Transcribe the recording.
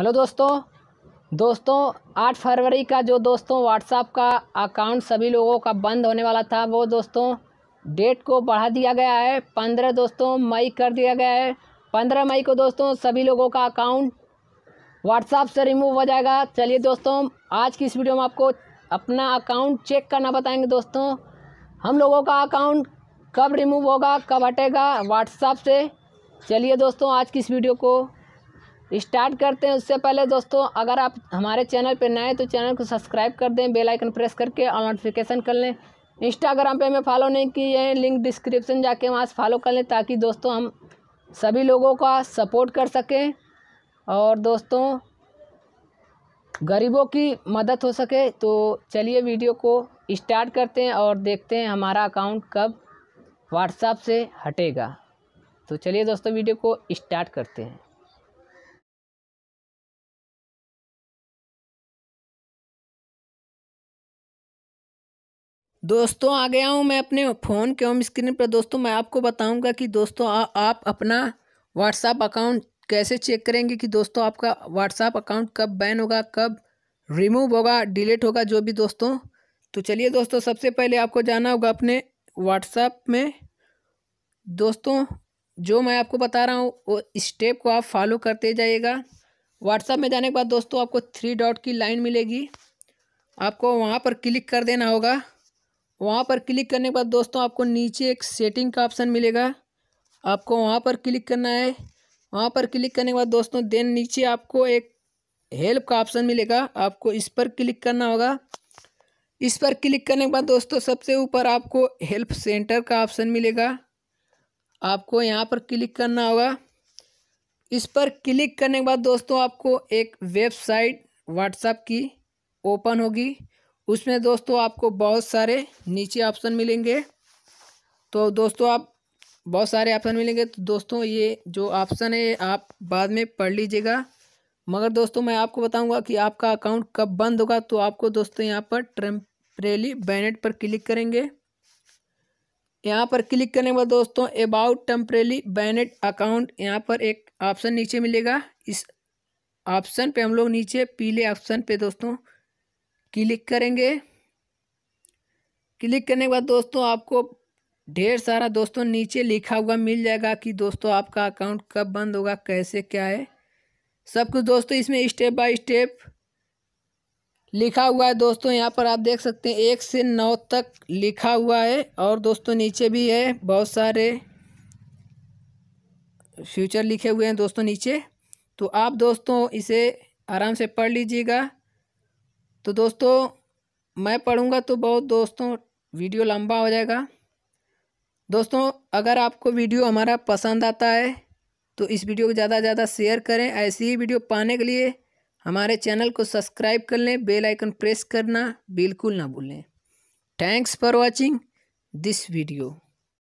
hello दोस्तों दोस्तों आठ फरवरी का जो दोस्तों व्हाट्सअप का अकाउंट सभी लोगों का बंद होने वाला था वो दोस्तों डेट को बढ़ा दिया गया है पंद्रह दोस्तों मई कर दिया गया है पंद्रह मई को दोस्तों सभी लोगों का अकाउंट व्हाट्सअप से रिमूव हो जाएगा चलिए दोस्तों आज की इस वीडियो में आपको अपना अकाउंट चेक करना बताएंगे दोस्तों हम लोगों का अकाउंट कब रिमूव होगा कब हटेगा व्हाट्सअप से चलिए दोस्तों आज की इस वीडियो को स्टार्ट करते हैं उससे पहले दोस्तों अगर आप हमारे चैनल पर नए तो चैनल को सब्सक्राइब कर दें बेल आइकन प्रेस करके और नोटिफिकेशन कर लें इंस्टाग्राम पे हमें फॉलो नहीं किए हैं लिंक डिस्क्रिप्शन जाके वहाँ से फॉलो कर लें ताकि दोस्तों हम सभी लोगों का सपोर्ट कर सकें और दोस्तों गरीबों की मदद हो सके तो चलिए वीडियो को स्टार्ट करते हैं और देखते हैं हमारा अकाउंट कब व्हाट्सएप से हटेगा तो चलिए दोस्तों वीडियो को स्टार्ट करते हैं दोस्तों आ गया हूँ मैं अपने फ़ोन के होम स्क्रीन पर दोस्तों मैं आपको बताऊँगा कि दोस्तों आ, आप अपना व्हाट्सअप अकाउंट कैसे चेक करेंगे कि दोस्तों आपका व्हाट्सअप अकाउंट कब बैन होगा कब रिमूव होगा डिलीट होगा जो भी दोस्तों तो चलिए दोस्तों सबसे पहले आपको जाना होगा अपने व्हाट्सअप में दोस्तों जो मैं आपको बता रहा हूँ वो स्टेप को आप फॉलो करते जाइएगा व्हाट्सअप में जाने के बाद दोस्तों आपको थ्री डॉट की लाइन मिलेगी आपको वहाँ पर क्लिक कर देना होगा वहाँ पर क्लिक करने के बाद दोस्तों आपको नीचे एक सेटिंग का ऑप्शन मिलेगा आपको वहाँ पर क्लिक करना है वहाँ पर क्लिक करने के बाद दोस्तों देन नीचे आपको एक हेल्प का ऑप्शन मिलेगा आपको इस पर क्लिक करना होगा इस पर क्लिक करने के बाद दोस्तों सबसे ऊपर आपको हेल्प सेंटर का ऑप्शन मिलेगा आपको यहाँ पर क्लिक करना होगा इस पर क्लिक करने के बाद दोस्तों आपको एक वेबसाइट व्हाट्सएप की ओपन होगी उसमें दोस्तों आपको बहुत सारे नीचे ऑप्शन मिलेंगे तो दोस्तों आप बहुत सारे ऑप्शन मिलेंगे तो दोस्तों ये जो ऑप्शन है आप बाद में पढ़ लीजिएगा मगर दोस्तों मैं आपको बताऊंगा कि आपका अकाउंट कब बंद होगा तो आपको दोस्तों यहाँ पर टेम्परेली बैनेट पर क्लिक करेंगे यहाँ पर क्लिक करने के बाद दोस्तों अबाउट टेम्परेली बैनेट अकाउंट यहाँ पर एक ऑप्शन नीचे मिलेगा इस ऑप्शन पे हम लोग नीचे पीले ऑप्शन पे दोस्तों क्लिक करेंगे क्लिक करने के बाद दोस्तों आपको ढेर सारा दोस्तों नीचे लिखा हुआ मिल जाएगा कि दोस्तों आपका अकाउंट कब बंद होगा कैसे क्या है सब कुछ दोस्तों इसमें स्टेप बाय स्टेप लिखा हुआ है दोस्तों यहाँ पर आप देख सकते हैं एक से नौ तक लिखा हुआ है और दोस्तों नीचे भी है बहुत सारे फ्यूचर लिखे हुए हैं दोस्तों नीचे तो आप दोस्तों इसे आराम से पढ़ लीजिएगा तो दोस्तों मैं पढ़ूँगा तो बहुत दोस्तों वीडियो लंबा हो जाएगा दोस्तों अगर आपको वीडियो हमारा पसंद आता है तो इस वीडियो को ज़्यादा से ज़्यादा शेयर करें ऐसी ही वीडियो पाने के लिए हमारे चैनल को सब्सक्राइब कर लें बेल आइकन प्रेस करना बिल्कुल ना भूलें thanks for watching this video